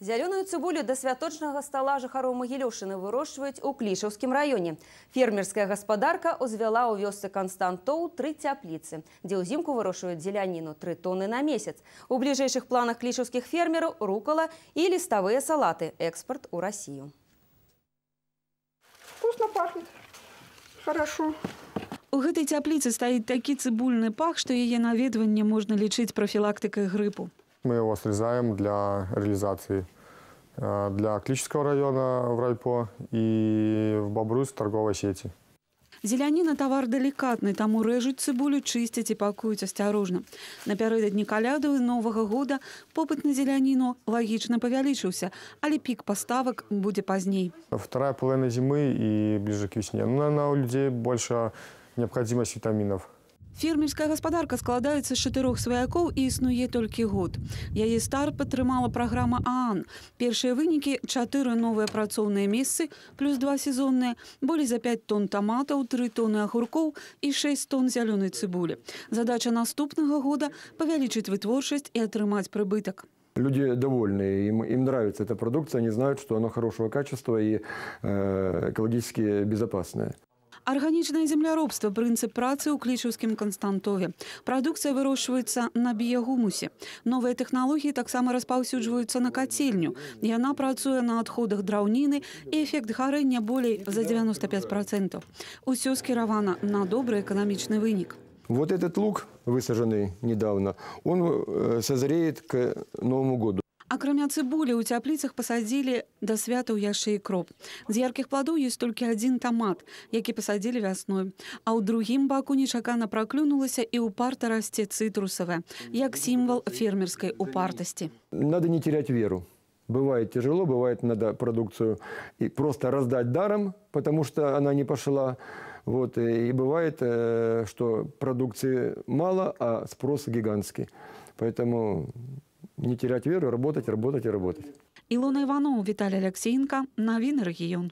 Зялёную цыбулю да святочнага стала жыхароў Магілёшыны вырошчваюць у клішаўскім раёне. Фермерская гаспадарка ўзвяла ў вёсцы канстантоў тры цяпліцы, дзе ўзімку вырошваюць зеляніну тры тоны на месяц. У бліжэйшых планах клішаўскіх фермераў рукала і ліставыя салаты экспарт у рассію. Вкусна пахнуць хорошо. У гэтай цяпліцы стаіць такі цыбульны пах, што яе наведванне можна лічыць прафілактыкай грыпу мы его срезаем для реализации э, для Клического района в Райпо и в Бобрусь торговой сети. Зелянина – товар деликатный, тому режут цибулю, чистят и пакуют осторожно. На передадні каляду и Нового года попыт на зелянину логично повеличился, але пик поставок будет поздней. Вторая половина зимы и ближе к весне. Ну, наверное, у людей больше необходимость витаминов фермерская гаспадарка складаецца з чатырох сваякоў і існуе толькі год яе стар падтрымала праграма аан першыя вынікі чатыры новыя працоўныя месцы плюс два сезонныя болей за 5 тонн таматаў тры тоны агурков і 6 тонн зялёнай цыбулі задача наступнага года павялічыць вытворчасць і атрымаць прыбытак люди довольны им им нравится эта продукция они знают что она хорошего качества и э, экологически безопасная Арганічнае земляробства прынцып працы ў клічыўскім канстантове. Прадукцыя вырошваецца на біягумусе. Новыя тэхналогіі таксама распаўсюджваюцца на кацільню. Яна працуе на адходах драўніны і эфект гарэння болей за 95%. Усё скіравана на добры эканамічны вынік. Вот этот лук высажаны недавно, он э, созреет к новому году акрамя цыбулі у цяпліцах пасадзілі да святаў яшчэ і кроп з яркіх пладоў ёсць толькі адзін тамат які пасадзілі вясной а ў другім баку нечакана праклюнулася і ўпарта расце цытрусавая як сімвал фермерскай упартасці надо не теряць веру бывает тяжело бывает надо прадукцыю і просто раздаць дарам потому что она не пашыла вот і э, бывает э, что прадукцыі мала а спрос гіганткі поэтому у не терять веру, работать, работать и работать. Ілона Іванова, Віталій Алексеєнка. Новини регіон.